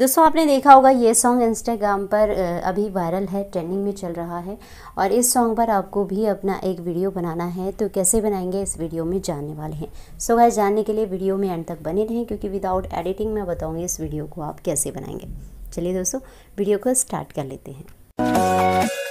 दोस्तों आपने देखा होगा ये सॉन्ग इंस्टाग्राम पर अभी वायरल है ट्रेंडिंग में चल रहा है और इस सॉन्ग पर आपको भी अपना एक वीडियो बनाना है तो कैसे बनाएंगे इस वीडियो में जानने वाले हैं सो so गाइस जानने के लिए वीडियो में एंड तक बने रहें क्योंकि विदाउट एडिटिंग मैं बताऊँगी इस वीडियो को आप कैसे बनाएंगे चलिए दोस्तों वीडियो को स्टार्ट कर लेते हैं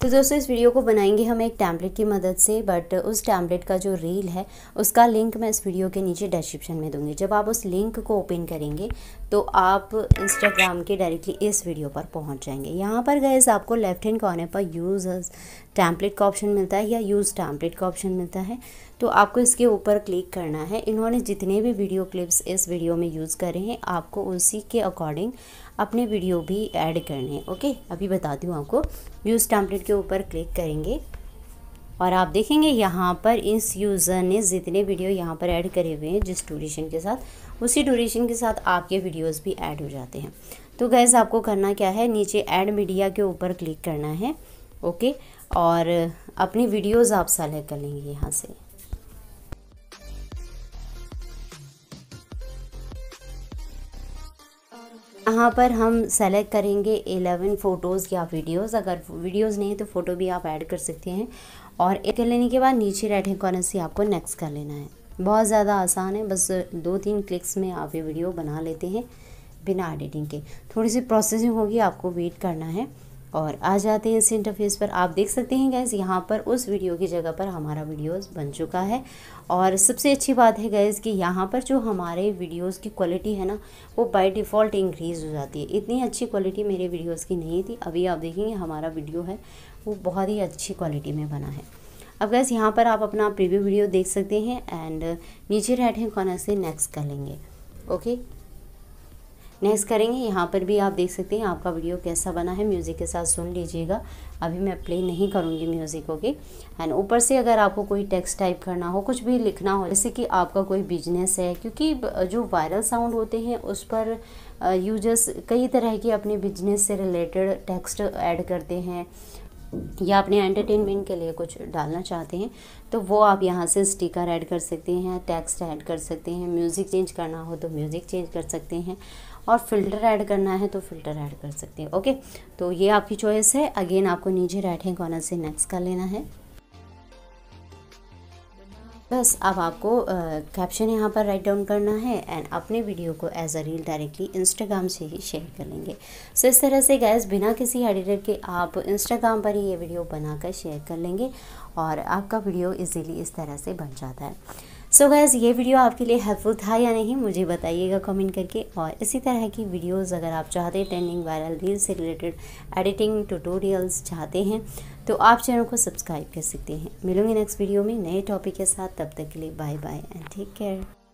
तो दोस्तों इस वीडियो को बनाएंगे हम एक टैंपलेट की मदद से बट उस टैम्पलेट का जो रील है उसका लिंक मैं इस वीडियो के नीचे डिस्क्रिप्शन में दूंगी जब आप उस लिंक को ओपन करेंगे तो आप इंस्टाग्राम के डायरेक्टली इस वीडियो पर पहुंच जाएंगे यहाँ पर गए आपको लेफ्ट हैंड कॉर्नर पर यूज़ टैम्पलेट का ऑप्शन मिलता है या यूज़ टैम्पलेट का ऑप्शन मिलता है तो आपको इसके ऊपर क्लिक करना है इन्होंने जितने भी वीडियो क्लिप्स इस वीडियो में यूज़ करे हैं आपको उसी के अकॉर्डिंग अपने वीडियो भी ऐड करने हैं ओके अभी बताती हूँ आपको व्यूज़ टैम्पलेट के ऊपर क्लिक करेंगे और आप देखेंगे यहाँ पर इस यूज़र ने जितने वीडियो यहाँ पर ऐड करे हुए हैं जिस ड्यूरेशन के साथ उसी ड्यूरेशन के साथ आपके वीडियोस भी ऐड हो जाते हैं तो गैस आपको करना क्या है नीचे ऐड मीडिया के ऊपर क्लिक करना है ओके और अपनी वीडियोज़ आप सेलेक्ट कर लेंगे यहाँ से यहाँ पर हम सेलेक्ट करेंगे एलेवन फ़ोटोज़ या वीडियोस अगर वीडियोस नहीं है तो फ़ोटो भी आप ऐड कर सकते हैं और एक कर लेने के बाद नीचे राइट हैंड कॉर्नर से आपको नेक्स्ट कर लेना है बहुत ज़्यादा आसान है बस दो तीन क्लिक्स में आप ये वीडियो बना लेते हैं बिना एडिटिंग के थोड़ी सी प्रोसेसिंग होगी आपको वेट करना है और आ जाते हैं इस इंटरफेस पर आप देख सकते हैं गैस यहाँ पर उस वीडियो की जगह पर हमारा वीडियोस बन चुका है और सबसे अच्छी बात है गैस कि यहाँ पर जो हमारे वीडियोस की क्वालिटी है ना वो बाय डिफ़ॉल्ट इंक्रीज़ हो जाती है इतनी अच्छी क्वालिटी मेरे वीडियोस की नहीं थी अभी आप देखेंगे हमारा वीडियो है वो बहुत ही अच्छी क्वालिटी में बना है अब गैस यहाँ पर आप अपना प्रीव्यू वीडियो देख सकते हैं एंड नीचे राइट हैं कॉर्नर से नेक्स्ट कर लेंगे ओके नेक्स्ट करेंगे यहाँ पर भी आप देख सकते हैं आपका वीडियो कैसा बना है म्यूज़िक के साथ सुन लीजिएगा अभी मैं प्ले नहीं करूँगी म्यूज़िक ओके एंड ऊपर से अगर आपको कोई टेक्स्ट टाइप करना हो कुछ भी लिखना हो जैसे कि आपका कोई बिजनेस है क्योंकि जो वायरल साउंड होते हैं उस पर यूजर्स कई तरह के अपने बिजनेस से रिलेटेड टेक्स्ट ऐड करते हैं या अपने एंटरटेनमेंट के लिए कुछ डालना चाहते हैं तो वो आप यहाँ से स्टिकर ऐड कर सकते हैं टेक्स्ट ऐड कर सकते हैं म्यूज़िक चेंज करना हो तो म्यूज़िक चेंज कर सकते हैं और फिल्टर ऐड करना है तो फिल्टर ऐड कर सकते हैं ओके तो ये आपकी चॉइस है अगेन आपको नीचे राइट हैंड कॉर्नर से नेक्स्ट का लेना है बस अब आपको कैप्शन यहाँ पर राइट डाउन करना है एंड अपने वीडियो को as a reel directly Instagram से ही शेयर कर लेंगे सो so, इस तरह से गैस बिना किसी एडिटर के आप इंस्टाग्राम पर ही ये वीडियो बनाकर शेयर कर लेंगे और आपका वीडियो इजीली इस तरह से बन जाता है सो so गैज़ ये वीडियो आपके लिए हेल्पफुल था या नहीं मुझे बताइएगा कमेंट करके और इसी तरह की वीडियोस अगर आप चाहते हैं ट्रेंडिंग वायरल रील से रिलेटेड एडिटिंग ट्यूटोरियल्स चाहते हैं तो आप चैनल को सब्सक्राइब कर सकते हैं मिलूंगी नेक्स्ट वीडियो में नए टॉपिक के साथ तब तक के लिए bye bye and take care